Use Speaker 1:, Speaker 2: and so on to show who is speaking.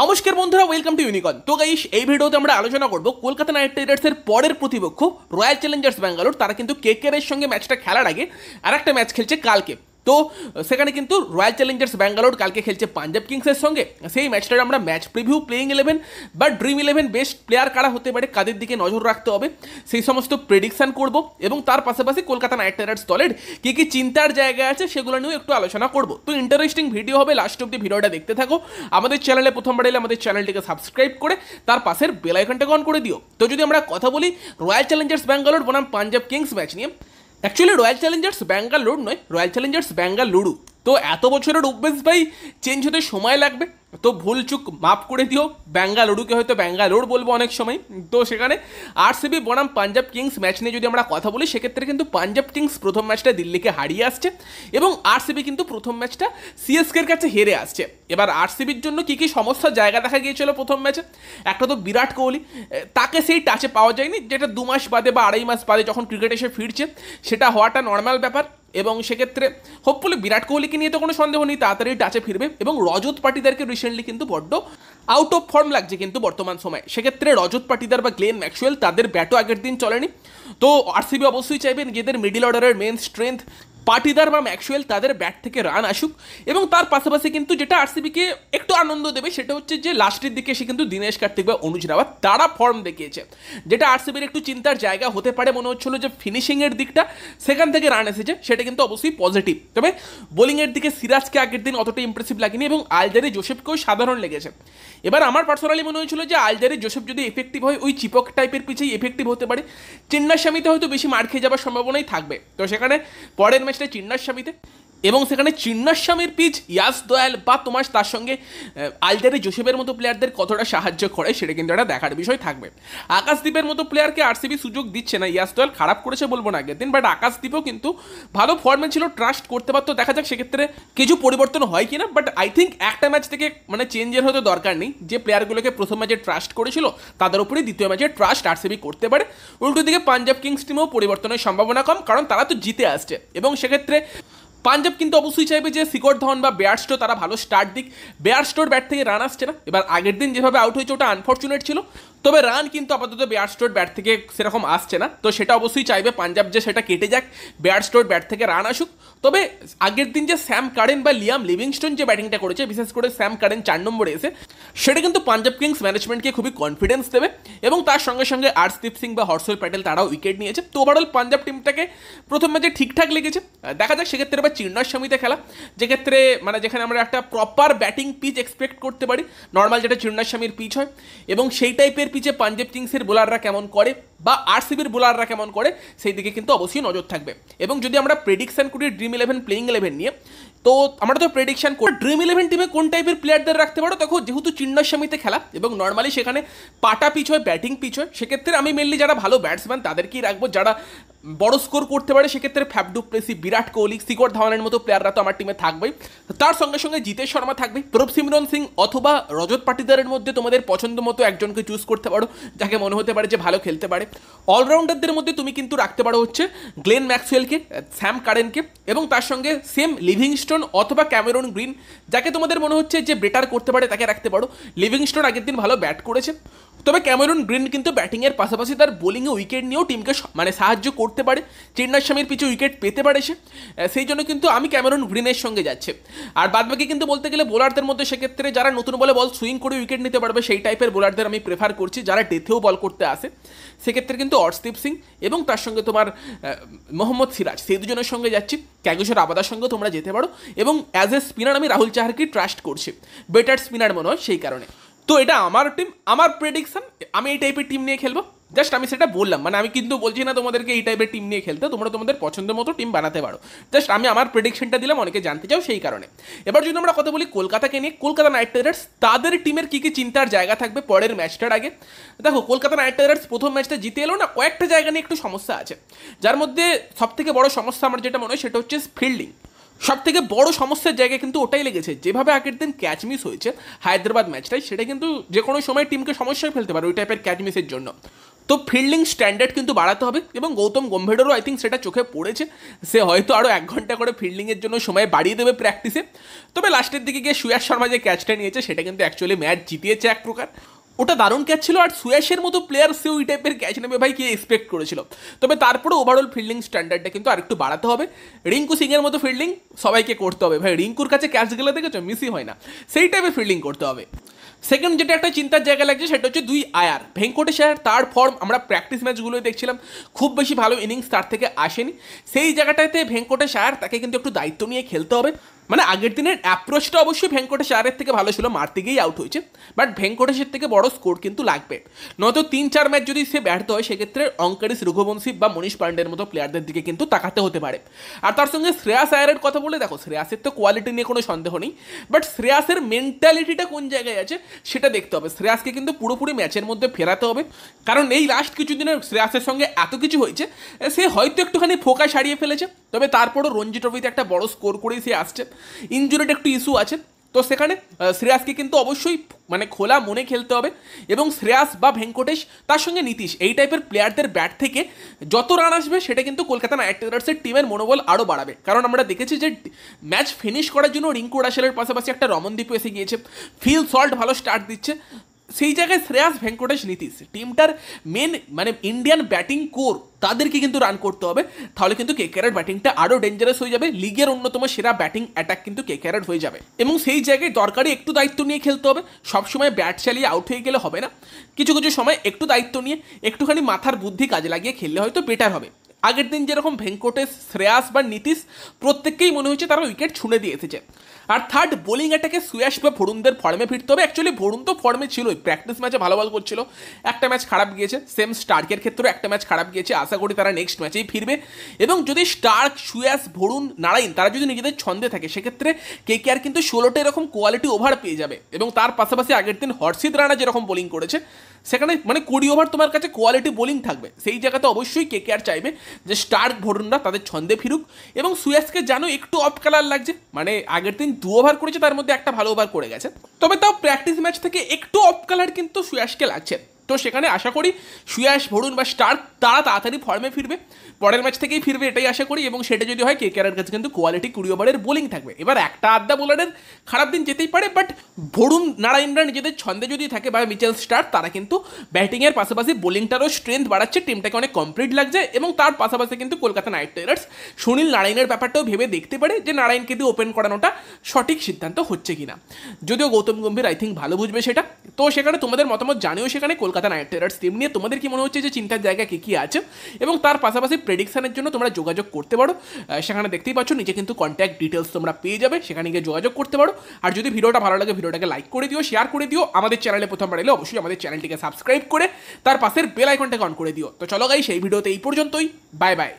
Speaker 1: নমস্কার বন্ধুরা welcome to ইউনিকন তো গাইস এই ভিডিওতে আমরা আলোচনা করব কলকাতা নাইট রাইডার্সের পরের প্রতিপক্ষ রয়্যাল চ্যালেঞ্জার্স ব্যাঙ্গালোর তারা কিন্তু কেকের সঙ্গে ম্যাচটা খেলার আগে আর একটা ম্যাচ খেলছে কালকে তো সেখানে কিন্তু রয়্যাল চ্যালেঞ্জার্স ব্যাঙ্গালোর কালকে খেলছে পাঞ্জাব কিংসের সঙ্গে সেই ম্যাচটার আমরা ম্যাচ প্রিভিউ প্লেইং ইলেভেন বা ড্রিম ইলেভেন বেস্ট প্লেয়ার কারা হতে পারে কাদের দিকে নজর রাখতে হবে সেই সমস্ত প্রেডিকশান করব এবং তার পাশাপাশি কলকাতা নাইট রাইডার্স দলের কী কী চিন্তার জায়গা আছে সেগুলো নিয়েও একটু আলোচনা করব তো ইন্টারেস্টিং ভিডিও হবে লাস্ট অব্দি ভিডিওটা দেখতে থাকো আমাদের চ্যানেলে প্রথমবার এলে আমাদের চ্যানেলটিকে সাবস্ক্রাইব করে তার পাশের বেলাইকনটাকে অন করে দিও তো যদি আমরা কথা বলি রয়্যাল চ্যালেঞ্জার্স ব্যাঙ্গালোর বনাম পাঞ্জাব কিংস ম্যাচ নিয়ে অ্যাকচুয়ালি রয়্যাল চ্যালেঞ্জার্স ব্যাঙ্গালোর নয় রয়্যাল চ্যালেঞ্জার্স ব্যাঙ্গালুরু তো এত বছরের অভ্যেস ভাই চেঞ্জ হতে সময় লাগবে তো ভুল চুক মাপ করে দিও ব্যাঙ্গালুরুকে হয়তো ব্যাঙ্গালোর বলবো অনেক সময় তো সেখানে আরসিবি বনাম পাঞ্জাব কিংস ম্যাচ নিয়ে যদি আমরা কথা বলি সেক্ষেত্রে কিন্তু পাঞ্জাব কিংস প্রথম ম্যাচটা দিল্লিকে হারিয়ে আসছে এবং আরসিবি কিন্তু প্রথম ম্যাচটা সিএসকের কাছে হেরে আসছে এবার আরসিবির জন্য কী কী সমস্যা জায়গা দেখা গিয়েছিল প্রথম ম্যাচে একটা তো বিরাট কোহলি তাকে সেই টাচে পাওয়া যায়নি যেটা দু মাস বাদে বা আড়াই মাস বাদে যখন ক্রিকেট এসে ফিরছে সেটা হওয়াটা নর্মাল ব্যাপার এবং সেক্ষেত্রে হোপফুলি বিরাট কোহলিকে নিয়ে তো কোনো সন্দেহ নেই তাড়াতাড়ি টাচে ফিরবে এবং রজত পাটিদারকে রিসেন্টলি কিন্তু বড্ড আউট অফ ফর্ম লাগছে কিন্তু বর্তমান সময়ে সেক্ষেত্রে রজত পাটিদার বা গ্লেন ম্যাক্সুয়েল তাদের ব্যাটও আগের দিন চলেনি তো আরসিবি অবশ্যই চাইবেন নিজেদের মিডিল অর্ডারের মেন স্ট্রেংথ পাটিদার বা ম্যাক্সওয়েল তাদের ব্যাট থেকে রান আসুক এবং তার পাশাপাশি কিন্তু যেটা আরসিবিকে একটু আনন্দ দেবে সেটা হচ্ছে যে লাস্টের দিকে সে কিন্তু দিনেশ কার্তিক বা অনুজ রাওয়াত তারা ফর্ম দেখিয়েছে যেটা আরসিবির একটু চিন্তার জায়গা হতে পারে মনে হচ্ছিল যে ফিনিশিংয়ের দিকটা সেখান থেকে রান এসেছে সেটা কিন্তু অবশ্যই পজিটিভ তবে বোলিংয়ের দিকে সিরাজকে আগের দিন অতটা ইমপ্রেসিভ লাগেনি এবং আলজারি জোসেফকেও সাধারণ লেগেছে এবার আমার পার্সোনালি মনে হয়েছিল যে আলজারি জোসেফ যদি এফেক্টিভ হয় ওই চিপক টাইপের পিছেই এফেক্টিভ হতে পারে স্বামীতে হয়তো বেশি মার খেয়ে যাওয়ার সম্ভাবনাই থাকবে তো সেখানে পরের ಮ್ಯಾಚ್ನೇ ಚಿನ್ನ ಶಮಿದೆ এবং সেখানে চিন্নাস্বামীর পিচ ইয়াস দয়াল বা তোমার তার সঙ্গে আলজারে জোসেফের মতো প্লেয়ারদের কতটা সাহায্য করে সেটা কিন্তু একটা দেখার বিষয় থাকবে আকাশদ্বীপের মতো প্লেয়ারকে আরসিবি সুযোগ দিচ্ছে না ইয়াস দয়াল খারাপ করেছে বলবো না আগের দিন বাট আকাশদ্বীপও কিন্তু ভালো ফর্মে ছিল ট্রাস্ট করতে পারতো দেখা যাক সেক্ষেত্রে কিছু পরিবর্তন হয় কিনা বাট আই থিঙ্ক একটা ম্যাচ থেকে মানে চেঞ্জের হয়তো দরকার নেই যে প্লেয়ারগুলোকে প্রথম ম্যাচে ট্রাস্ট করেছিল তাদের উপরে দ্বিতীয় ম্যাচে ট্রাস্ট আরসিবি করতে পারে উল্টো দিকে পাঞ্জাব কিংস টিমেও পরিবর্তনের সম্ভাবনা কম কারণ তারা তো জিতে আসছে এবং সেক্ষেত্রে পাঞ্জাব কিন্তু অবশ্যই চাইবে যে শিকর ধন বা বেয়ার স্টোর তারা ভালো স্টার্ট দিক বেয়ার স্টোর ব্যাট থেকে রান আসছে না এবার আগের দিন যেভাবে আউট হয়েছে ওটা আনফর্চুনেট ছিল তবে রান কিন্তু আপাতত বেয়ার স্টোর ব্যাট থেকে সেরকম আসছে না তো সেটা অবশ্যই চাইবে পাঞ্জাব যে সেটা কেটে যাক বেয়ার স্টোর ব্যাট থেকে রান আসুক তবে আগের দিন যে স্যাম কারেন বা লিয়াম লিভিংস্টোন যে ব্যাটিংটা করেছে বিশেষ করে স্যাম কারেন চার নম্বরে এসে সেটা কিন্তু পাঞ্জাব কিংস ম্যানেজমেন্টকে খুবই কনফিডেন্স দেবে এবং তার সঙ্গে সঙ্গে আরশদীপ সিং বা হর্ষল প্যাটেল তারাও উইকেট নিয়েছে তো ওভারঅল পাঞ্জাব টিমটাকে প্রথম ম্যাচে ঠিকঠাক লেগেছে দেখা যাক সেক্ষেত্রে এবার স্বামীতে খেলা যেক্ষেত্রে মানে যেখানে আমরা একটা প্রপার ব্যাটিং পিচ এক্সপেক্ট করতে পারি নর্মাল যেটা স্বামীর পিচ হয় এবং সেই টাইপের পিচে পাঞ্জাব কিংসের বোলাররা কেমন করে বা আরসিবির বোলাররা কেমন করে সেই দিকে কিন্তু অবশ্যই নজর থাকবে এবং যদি আমরা প্রেডিকশান করি ড্রিম ইলেভেন প্লেইং ইলেভেন নিয়ে তো আমরা তো প্রেডিকশন করি ড্রিম ইলেভেন টিমে কোন টাইপের প্লেয়ারদের রাখতে পারো দেখো যেহেতু চিন্নাস্বামীতে খেলা এবং নর্মালি সেখানে পাটা পিছ হয় ব্যাটিং পিছ হয় সেক্ষেত্রে আমি মেনলি যারা ভালো ব্যাটসম্যান তাদেরকেই রাখবো যারা বড় স্কোর করতে পারে সেক্ষেত্রে ফ্যাবডু প্লেসি বিরাট কোহলি শিখর ধাওয়ানের মতো প্লেয়াররা তো আমার টিমে থাকবেই তার সঙ্গে সঙ্গে জিতেশ শর্মা থাকবে প্রভ সিমরন সিং অথবা রজত পাটিদারের মধ্যে তোমাদের পছন্দ মতো একজনকে চুজ করতে পারো যাকে মনে হতে পারে যে ভালো খেলতে পারে অলরাউন্ডারদের মধ্যে তুমি কিন্তু রাখতে পারো হচ্ছে গ্লেন ম্যাক্সওয়েলকে স্যাম কারেনকে এবং তার সঙ্গে সেম লিভিংস্টোন অথবা ক্যামেরন গ্রিন যাকে তোমাদের মনে হচ্ছে যে বেটার করতে পারে তাকে রাখতে পারো লিভিংস্টোন আগের দিন ভালো ব্যাট করেছে তবে ক্যামেরন গ্রিন কিন্তু ব্যাটিংয়ের পাশাপাশি তার বোলিংয়ে উইকেট নিয়েও টিমকে মানে সাহায্য করতে পারে স্বামীর পিছু উইকেট পেতে পারে সে সেই জন্য কিন্তু আমি ক্যামেরন গ্রিনের সঙ্গে যাচ্ছে আর বাদবাকি কিন্তু বলতে গেলে বোলারদের মধ্যে সেক্ষেত্রে যারা নতুন বলে বল সুইং করে উইকেট নিতে পারবে সেই টাইপের বোলারদের আমি প্রেফার করছি যারা ডেথেও বল করতে আসে সেক্ষেত্রে কিন্তু অর্শদীপ সিং এবং তার সঙ্গে তোমার মোহাম্মদ সিরাজ সেই দুজনের সঙ্গে যাচ্ছি ক্যাগেশ্বর আবাদার সঙ্গে তোমরা যেতে পারো এবং অ্যাজ এ স্পিনার আমি রাহুল চাহারকে ট্রাস্ট করছি বেটার স্পিনার মনে হয় সেই কারণে তো এটা আমার টিম আমার প্রেডিকশান আমি এই টাইপের টিম নিয়ে খেলবো জাস্ট আমি সেটা বললাম মানে আমি কিন্তু বলছি না তোমাদেরকে এই টাইপের টিম নিয়ে খেলতে তোমরা তোমাদের পছন্দ মতো টিম বানাতে পারো জাস্ট আমি আমার প্রেডিকশনটা দিলাম অনেকে জানতে চাও সেই কারণে এবার যদি আমরা কথা বলি কলকাতাকে নিয়ে কলকাতা নাইট রাইডার্স তাদের টিমের কী কী চিন্তার জায়গা থাকবে পরের ম্যাচটার আগে দেখো কলকাতা নাইট রাইডার্স প্রথম ম্যাচটা জিতে এলো না কয়েকটা জায়গা নিয়ে একটু সমস্যা আছে যার মধ্যে সবথেকে বড় সমস্যা আমার যেটা মনে হয় সেটা হচ্ছে ফিল্ডিং সব থেকে বড় সমস্যার জায়গায় কিন্তু ওটাই লেগেছে যেভাবে আগের দিন ক্যাচ মিস হয়েছে হায়দ্রাবাদ ম্যাচটায় সেটা কিন্তু যে কোনো সময় টিমকে সমস্যায় ফেলতে পারে ওই টাইপের ক্যাচ মিসের জন্য তো ফিল্ডিং স্ট্যান্ডার্ড কিন্তু বাড়াতে হবে এবং গৌতম গম্ভীরেরও আই থিঙ্ক সেটা চোখে পড়েছে সে হয়তো আরও এক ঘন্টা করে ফিল্ডিংয়ের জন্য সময় বাড়িয়ে দেবে প্র্যাকটিসে তবে লাস্টের দিকে গিয়ে সুয়াস শর্মা যে ক্যাচটা নিয়েছে সেটা কিন্তু অ্যাকচুয়ালি ম্যাচ জিতিয়েছে এক প্রকার ওটা দারুণ ক্যাচ ছিল আর সুয়েশের মতো প্লেয়ার সে ওই টাইপের ক্যাচ নেবে ভাই কে এক্সপেক্ট করেছিল তবে তারপরে ওভারঅল ফিল্ডিং স্ট্যান্ডার্ডটা কিন্তু আরেকটু বাড়াতে হবে রিঙ্কু সিংয়ের মতো ফিল্ডিং সবাইকে করতে হবে ভাই রিঙ্কুর কাছে ক্যাচ গেলে দেখেছো মিসই হয় না সেই টাইপের ফিল্ডিং করতে হবে সেকেন্ড যেটা একটা চিন্তার জায়গা লাগছে সেটা হচ্ছে দুই আয়ার ভেঙ্কটেশ্বর তার ফর্ম আমরা প্র্যাকটিস ম্যাচগুলোই দেখছিলাম খুব বেশি ভালো ইনিংস তার থেকে আসেনি সেই জায়গাটাতে ভেঙ্কটেশ্বর তাকে কিন্তু একটু দায়িত্ব নিয়ে খেলতে হবে মানে আগের দিনের অ্যাপ্রোচটা অবশ্যই ভেঙ্কটেশ আরের থেকে ভালো ছিল মারতে গিয়েই আউট হয়েছে বাট ভেঙ্কটেশের থেকে বড় স্কোর কিন্তু লাগবে নয়তো তিন চার ম্যাচ যদি সে ব্যর্থ হয় সেক্ষেত্রে অঙ্কারিস রঘুবংশী বা মনীষ পাণ্ডের মতো প্লেয়ারদের দিকে কিন্তু তাকাতে হতে পারে আর তার সঙ্গে শ্রেয়াস আয়ারের কথা বলে দেখো শ্রেয়াসের তো কোয়ালিটি নিয়ে কোনো সন্দেহ নেই বাট শ্রেয়াসের মেন্টালিটিটা কোন জায়গায় আছে সেটা দেখতে হবে শ্রেয়াসকে কিন্তু পুরোপুরি ম্যাচের মধ্যে ফেরাতে হবে কারণ এই লাস্ট কিছু দিনের শ্রেয়াসের সঙ্গে এত কিছু হয়েছে সে হয়তো একটুখানি ফোকাস হারিয়ে ফেলেছে তবে তারপরও রঞ্জি ট্রফিতে একটা বড় স্কোর করেই সে আসছে ইঞ্জুরির একটু ইস্যু আছে তো সেখানে শ্রেয়াসকে কিন্তু অবশ্যই মানে খোলা মনে খেলতে হবে এবং শ্রেয়াস বা ভেঙ্কটেশ তার সঙ্গে নীতিশ এই টাইপের প্লেয়ারদের ব্যাট থেকে যত রান আসবে সেটা কিন্তু কলকাতা নাইট রাইডার্সের টিমের মনোবল আরও বাড়াবে কারণ আমরা দেখেছি যে ম্যাচ ফিনিশ করার জন্য রিঙ্কু রাসেলের পাশাপাশি একটা রমনদ্বীপ এসে গিয়েছে ফিল সল্ট ভালো স্টার্ট দিচ্ছে সেই জায়গায় শ্রেয়াস ভেঙ্কটেশ নীতিশ টিমটার মেন মানে ইন্ডিয়ান ব্যাটিং কোর তাদেরকে কিন্তু রান করতে হবে তাহলে কিন্তু কেকেআরের ব্যাটিংটা আরও ডেঞ্জারাস হয়ে যাবে লিগের অন্যতম সেরা ব্যাটিং অ্যাটাক কিন্তু কেকেআরের হয়ে যাবে এবং সেই জায়গায় দরকারি একটু দায়িত্ব নিয়ে খেলতে হবে সবসময় ব্যাট চালিয়ে আউট হয়ে গেলে হবে না কিছু কিছু সময় একটু দায়িত্ব নিয়ে একটুখানি মাথার বুদ্ধি কাজে লাগিয়ে খেললে হয়তো বেটার হবে আগের দিন যেরকম ভেঙ্কটেশ শ্রেয়াস বা নীতিশ প্রত্যেককেই মনে হয়েছে তারা উইকেট ছুঁড়ে দিয়ে এসেছে আর থার্ড বোলিং অ্যাটাকে সুয়াশ বা ভরুণদের ফর্মে ফিরতে হবে অ্যাকচুয়ালি ভরুণ তো ফর্মে ছিলই প্র্যাকটিস ম্যাচে ভালো বল করছিল একটা ম্যাচ খারাপ গিয়েছে সেম স্টার্কের ক্ষেত্রেও একটা ম্যাচ খারাপ গিয়েছে আশা করি তারা নেক্সট ম্যাচেই ফিরবে এবং যদি স্টার্ক সুয়াশ ভরুণ নারায়ণ তারা যদি নিজেদের ছন্দে থাকে সেক্ষেত্রে কে কে আর কিন্তু ষোলোটা এরকম কোয়ালিটি ওভার পেয়ে যাবে এবং তার পাশাপাশি আগের দিন হর্ষিত রানা যেরকম বোলিং করেছে সেখানে মানে কুড়ি ওভার তোমার কাছে কোয়ালিটি বোলিং থাকবে সেই জায়গাতে অবশ্যই কে আর চাইবে যে স্টার ভরুনরা তাদের ছন্দে ফিরুক এবং সুয়াসকে জানো একটু অফ কালার লাগছে মানে আগের দিন দু ওভার করেছে তার মধ্যে একটা ভালো ওভার করে গেছে তবে তাও প্র্যাকটিস ম্যাচ থেকে একটু অফ কালার কিন্তু সুয়াসকে লাগছে তো সেখানে আশা করি সুয়াস ভরুন বা স্টার তারা তাড়াতাড়ি ফর্মে ফিরবে পরের ম্যাচ থেকেই ফিরবে এটাই আশা করি এবং সেটা যদি হয় কে কেআরের কাছে কিন্তু কোয়ালিটি কুড়ি ওভারের বোলিং থাকবে এবার একটা আড্ডা বোলারের খারাপ দিন যেতেই পারে বাট ভরুন নারায়ণরা নিজেদের ছন্দে যদি থাকে বা মিচেল স্টার তারা কিন্তু ব্যাটিংয়ের পাশাপাশি বোলিংটারও স্ট্রেংথ বাড়াচ্ছে টিমটাকে অনেক কমপ্লিট লাগছে এবং তার পাশাপাশি কিন্তু কলকাতা নাইট রাইডার্স সুনীল নারায়ণের ব্যাপারটাও ভেবে দেখতে পারে যে নারায়ণকে দিয়ে ওপেন করানোটা সঠিক সিদ্ধান্ত হচ্ছে কিনা যদিও গৌতম গম্ভীর আই থিঙ্ক ভালো বুঝবে সেটা তো সেখানে তোমাদের মতামত জানিও সেখানে Kolkata Kolkata Knight Riders team নিয়ে তোমাদের কি মনে হচ্ছে যে চিন্তার জায়গা কী কী আছে এবং তার পাশাপাশি প্রেডিকশানের জন্য তোমরা যোগাযোগ করতে পারো সেখানে দেখতেই পাচ্ছ নিজে কিন্তু কন্ট্যাক্ট ডিটেলস তোমরা পেয়ে যাবে সেখানে গিয়ে যোগাযোগ করতে পারো আর যদি ভিডিওটা ভালো লাগে ভিডিওটাকে লাইক করে দিও শেয়ার করে দিও আমাদের চ্যানেলে প্রথমবার এলে অবশ্যই আমাদের চ্যানেলটিকে সাবস্ক্রাইব করে তার পাশের বেল আইকনটাকে অন করে দিও তো চলো গাই সেই ভিডিওতে এই পর্যন্তই বাই বাই